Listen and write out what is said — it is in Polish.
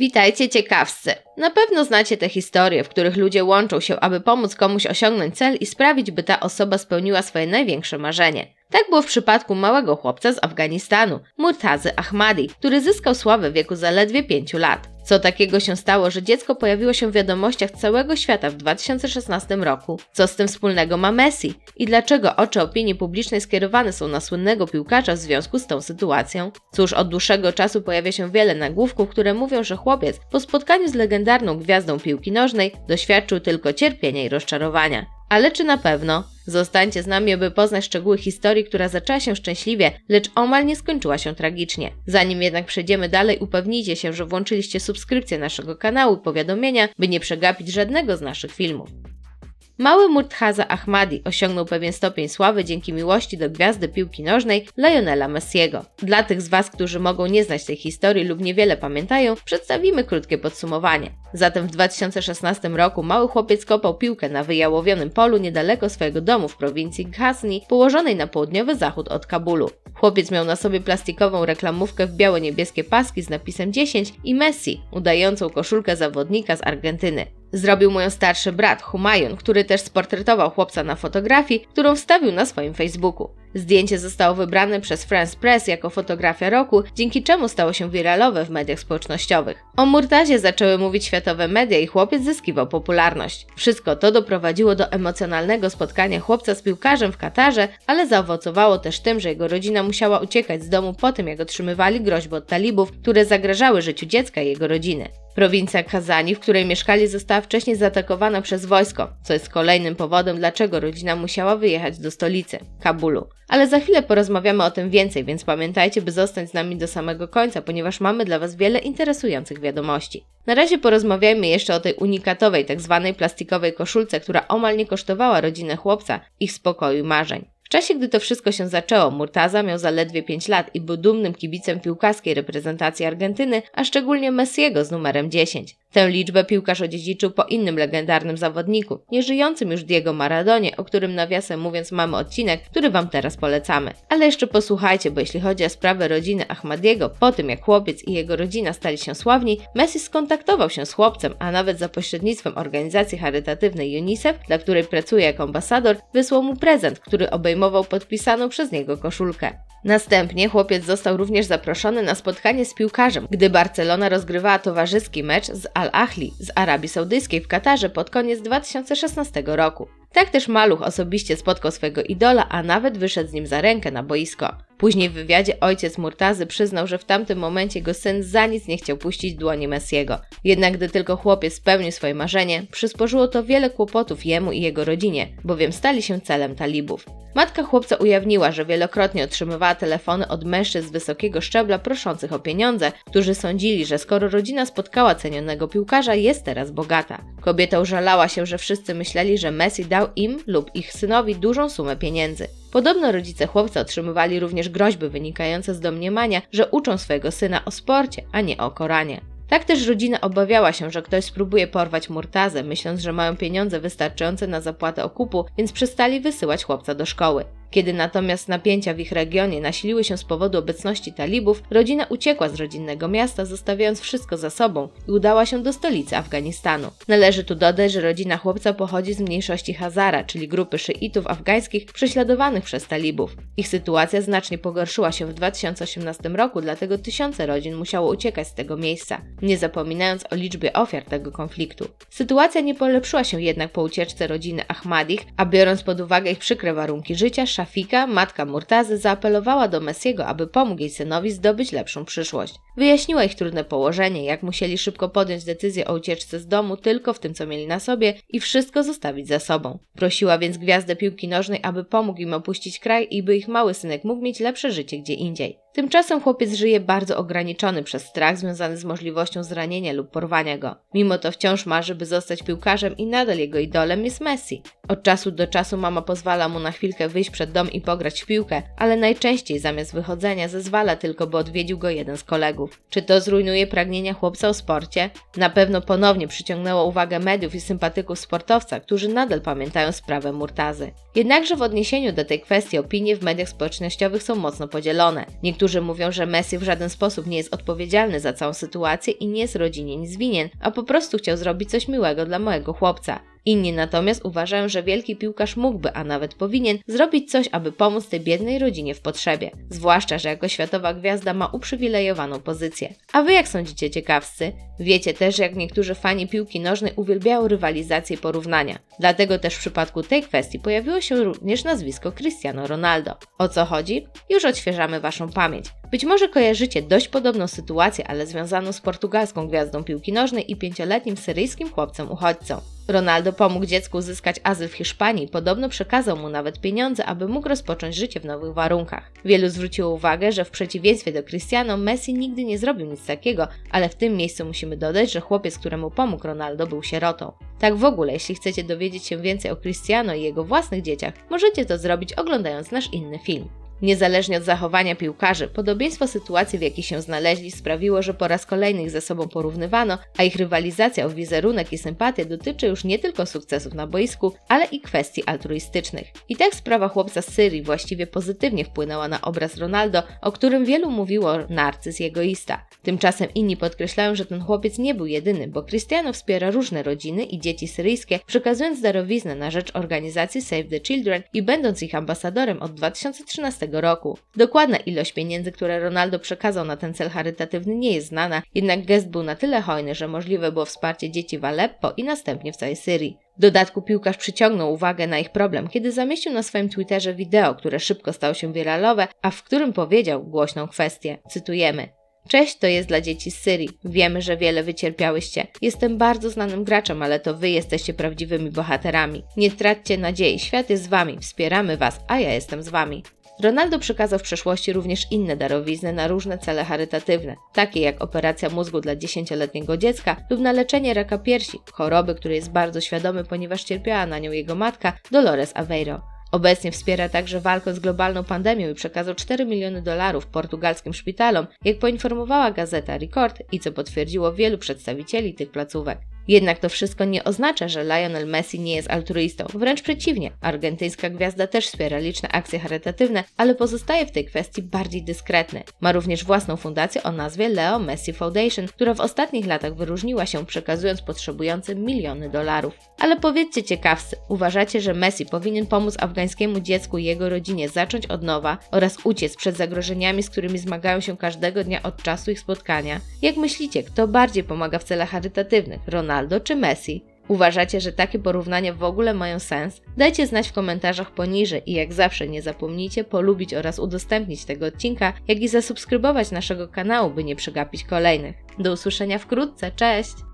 Witajcie ciekawscy! Na pewno znacie te historie, w których ludzie łączą się, aby pomóc komuś osiągnąć cel i sprawić, by ta osoba spełniła swoje największe marzenie. Tak było w przypadku małego chłopca z Afganistanu, Murtazy Ahmadi, który zyskał sławę w wieku zaledwie 5 lat. Co takiego się stało, że dziecko pojawiło się w wiadomościach całego świata w 2016 roku? Co z tym wspólnego ma Messi? I dlaczego oczy opinii publicznej skierowane są na słynnego piłkarza w związku z tą sytuacją? Cóż, od dłuższego czasu pojawia się wiele nagłówków, które mówią, że chłopiec po spotkaniu z legendarną gwiazdą piłki nożnej doświadczył tylko cierpienia i rozczarowania. Ale czy na pewno? Zostańcie z nami, aby poznać szczegóły historii, która zaczęła się szczęśliwie, lecz omal nie skończyła się tragicznie. Zanim jednak przejdziemy dalej, upewnijcie się, że włączyliście subskrypcję naszego kanału i powiadomienia, by nie przegapić żadnego z naszych filmów. Mały Murtaza Ahmadi osiągnął pewien stopień sławy dzięki miłości do gwiazdy piłki nożnej Lionela Messiego. Dla tych z Was, którzy mogą nie znać tej historii lub niewiele pamiętają, przedstawimy krótkie podsumowanie. Zatem w 2016 roku mały chłopiec kopał piłkę na wyjałowionym polu niedaleko swojego domu w prowincji Ghazni, położonej na południowy zachód od Kabulu. Chłopiec miał na sobie plastikową reklamówkę w biało-niebieskie paski z napisem 10 i Messi, udającą koszulkę zawodnika z Argentyny. Zrobił moją starszy brat Humayun, który też sportretował chłopca na fotografii, którą wstawił na swoim Facebooku. Zdjęcie zostało wybrane przez France Press jako fotografia roku, dzięki czemu stało się wiralowe w mediach społecznościowych. O Murtazie zaczęły mówić światowe media i chłopiec zyskiwał popularność. Wszystko to doprowadziło do emocjonalnego spotkania chłopca z piłkarzem w Katarze, ale zaowocowało też tym, że jego rodzina musiała uciekać z domu po tym, jak otrzymywali groźby od talibów, które zagrażały życiu dziecka i jego rodziny. Prowincja Kazani, w której mieszkali, została wcześniej zaatakowana przez wojsko, co jest kolejnym powodem, dlaczego rodzina musiała wyjechać do stolicy Kabulu. Ale za chwilę porozmawiamy o tym więcej, więc pamiętajcie, by zostać z nami do samego końca, ponieważ mamy dla Was wiele interesujących wiadomości. Na razie porozmawiajmy jeszcze o tej unikatowej, tak zwanej plastikowej koszulce, która omal nie kosztowała rodzinę chłopca ich spokoju marzeń. W czasie, gdy to wszystko się zaczęło, Murtaza miał zaledwie 5 lat i był dumnym kibicem piłkarskiej reprezentacji Argentyny, a szczególnie Messiego z numerem 10. Tę liczbę piłkarz odziedziczył po innym legendarnym zawodniku, nieżyjącym już Diego Maradonie, o którym nawiasem mówiąc mamy odcinek, który Wam teraz polecamy. Ale jeszcze posłuchajcie, bo jeśli chodzi o sprawę rodziny Ahmadiego, po tym jak chłopiec i jego rodzina stali się sławni, Messi skontaktował się z chłopcem, a nawet za pośrednictwem organizacji charytatywnej UNICEF, dla której pracuje jako ambasador, wysłał mu prezent, który obejmował podpisaną przez niego koszulkę. Następnie chłopiec został również zaproszony na spotkanie z piłkarzem, gdy Barcelona rozgrywała towarzyski mecz z Al-Ahli z Arabii Saudyjskiej w Katarze pod koniec 2016 roku. Tak też Maluch osobiście spotkał swojego idola, a nawet wyszedł z nim za rękę na boisko. Później w wywiadzie ojciec Murtazy przyznał, że w tamtym momencie jego syn za nic nie chciał puścić dłoni Messiego. Jednak gdy tylko chłopiec spełnił swoje marzenie, przysporzyło to wiele kłopotów jemu i jego rodzinie, bowiem stali się celem talibów. Matka chłopca ujawniła, że wielokrotnie otrzymywała telefony od mężczyzn wysokiego szczebla proszących o pieniądze, którzy sądzili, że skoro rodzina spotkała cenionego piłkarza, jest teraz bogata. Kobieta użalała się, że wszyscy myśleli, że Messi dał im lub ich synowi dużą sumę pieniędzy. Podobno rodzice chłopca otrzymywali również groźby wynikające z domniemania, że uczą swojego syna o sporcie, a nie o Koranie. Tak też rodzina obawiała się, że ktoś spróbuje porwać Murtazę, myśląc, że mają pieniądze wystarczające na zapłatę okupu, więc przestali wysyłać chłopca do szkoły. Kiedy natomiast napięcia w ich regionie nasiliły się z powodu obecności talibów, rodzina uciekła z rodzinnego miasta, zostawiając wszystko za sobą i udała się do stolicy Afganistanu. Należy tu dodać, że rodzina chłopca pochodzi z mniejszości Hazara, czyli grupy szyitów afgańskich prześladowanych przez talibów. Ich sytuacja znacznie pogorszyła się w 2018 roku, dlatego tysiące rodzin musiało uciekać z tego miejsca, nie zapominając o liczbie ofiar tego konfliktu. Sytuacja nie polepszyła się jednak po ucieczce rodziny Ahmadich, a biorąc pod uwagę ich przykre warunki życia, Szafika, matka Murtazy, zaapelowała do Messiego, aby pomógł jej synowi zdobyć lepszą przyszłość. Wyjaśniła ich trudne położenie, jak musieli szybko podjąć decyzję o ucieczce z domu tylko w tym, co mieli na sobie i wszystko zostawić za sobą. Prosiła więc gwiazdę piłki nożnej, aby pomógł im opuścić kraj i by ich mały synek mógł mieć lepsze życie gdzie indziej. Tymczasem chłopiec żyje bardzo ograniczony przez strach związany z możliwością zranienia lub porwania go. Mimo to wciąż marzy, by zostać piłkarzem i nadal jego idolem jest Messi. Od czasu do czasu mama pozwala mu na chwilkę wyjść przed dom i pograć w piłkę, ale najczęściej zamiast wychodzenia zezwala tylko, by odwiedził go jeden z kolegów. Czy to zrujnuje pragnienia chłopca o sporcie? Na pewno ponownie przyciągnęło uwagę mediów i sympatyków sportowca, którzy nadal pamiętają sprawę Murtazy. Jednakże w odniesieniu do tej kwestii opinie w mediach społecznościowych są mocno podzielone. Niektórzy mówią, że Messi w żaden sposób nie jest odpowiedzialny za całą sytuację i nie jest rodzinie nic winien, a po prostu chciał zrobić coś miłego dla mojego chłopca. Inni natomiast uważają, że wielki piłkarz mógłby, a nawet powinien, zrobić coś, aby pomóc tej biednej rodzinie w potrzebie. Zwłaszcza, że jako światowa gwiazda ma uprzywilejowaną pozycję. A wy jak sądzicie ciekawscy? Wiecie też, jak niektórzy fani piłki nożnej uwielbiają rywalizację i porównania. Dlatego też w przypadku tej kwestii pojawiło się również nazwisko Cristiano Ronaldo. O co chodzi? Już odświeżamy Waszą pamięć. Być może kojarzycie dość podobną sytuację, ale związaną z portugalską gwiazdą piłki nożnej i pięcioletnim syryjskim chłopcem uchodźcą. Ronaldo pomógł dziecku uzyskać azyl w Hiszpanii, podobno przekazał mu nawet pieniądze, aby mógł rozpocząć życie w nowych warunkach. Wielu zwróciło uwagę, że w przeciwieństwie do Cristiano, Messi nigdy nie zrobił nic takiego, ale w tym miejscu musimy dodać, że chłopiec, któremu pomógł Ronaldo, był sierotą. Tak w ogóle, jeśli chcecie dowiedzieć się więcej o Cristiano i jego własnych dzieciach, możecie to zrobić oglądając nasz inny film. Niezależnie od zachowania piłkarzy, podobieństwo sytuacji, w jakiej się znaleźli, sprawiło, że po raz kolejny ich ze sobą porównywano, a ich rywalizacja o wizerunek i sympatię dotyczy już nie tylko sukcesów na boisku, ale i kwestii altruistycznych. I tak sprawa chłopca z Syrii właściwie pozytywnie wpłynęła na obraz Ronaldo, o którym wielu mówiło narcyz i egoista. Tymczasem inni podkreślają, że ten chłopiec nie był jedyny, bo Cristiano wspiera różne rodziny i dzieci syryjskie, przekazując darowiznę na rzecz organizacji Save the Children i będąc ich ambasadorem od 2013 roku. Dokładna ilość pieniędzy, które Ronaldo przekazał na ten cel charytatywny nie jest znana, jednak gest był na tyle hojny, że możliwe było wsparcie dzieci w Aleppo i następnie w całej Syrii. W dodatku piłkarz przyciągnął uwagę na ich problem, kiedy zamieścił na swoim Twitterze wideo, które szybko stało się wiralowe, a w którym powiedział głośną kwestię. Cytujemy. Cześć to jest dla dzieci z Syrii. Wiemy, że wiele wycierpiałyście. Jestem bardzo znanym graczem, ale to wy jesteście prawdziwymi bohaterami. Nie traćcie nadziei, świat jest z wami, wspieramy was, a ja jestem z wami. Ronaldo przekazał w przeszłości również inne darowizny na różne cele charytatywne, takie jak operacja mózgu dla 10-letniego dziecka lub na leczenie raka piersi, choroby, której jest bardzo świadomy, ponieważ cierpiała na nią jego matka Dolores Aveiro. Obecnie wspiera także walkę z globalną pandemią i przekazał 4 miliony dolarów portugalskim szpitalom, jak poinformowała gazeta Record i co potwierdziło wielu przedstawicieli tych placówek. Jednak to wszystko nie oznacza, że Lionel Messi nie jest altruistą. Wręcz przeciwnie, argentyńska gwiazda też wspiera liczne akcje charytatywne, ale pozostaje w tej kwestii bardziej dyskretny. Ma również własną fundację o nazwie Leo Messi Foundation, która w ostatnich latach wyróżniła się przekazując potrzebującym miliony dolarów. Ale powiedzcie ciekawcy, uważacie, że Messi powinien pomóc afgańskiemu dziecku i jego rodzinie zacząć od nowa oraz uciec przed zagrożeniami, z którymi zmagają się każdego dnia od czasu ich spotkania? Jak myślicie, kto bardziej pomaga w celach charytatywnych? Ronald Ronaldo czy Messi. Uważacie, że takie porównania w ogóle mają sens? Dajcie znać w komentarzach poniżej i jak zawsze nie zapomnijcie polubić oraz udostępnić tego odcinka, jak i zasubskrybować naszego kanału, by nie przegapić kolejnych. Do usłyszenia wkrótce, cześć!